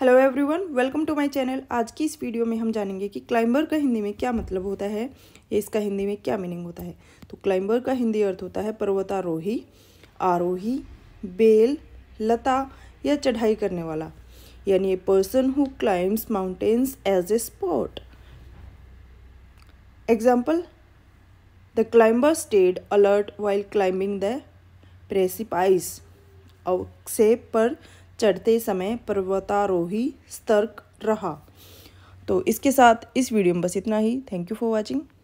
hello everyone welcome to my channel आज की इस वीडियो में हम जानेंगे कि क्लाइंबर का हिंदी में क्या मतलब होता है या इसका हिंदी में क्या मीनिंग होता है तो क्लाइंबर का हिंदी अर्थ होता है पर्वतारोही आरोही बेल लता या चढ़ाई करने वाला यानी a person who climbs mountains as a sport example the climber stayed alert while climbing the precipice अवक्षेप पर चढ़ते समय पर्वतारोही सतर्क रहा तो इसके साथ इस वीडियो में बस इतना ही थैंक यू फॉर वॉचिंग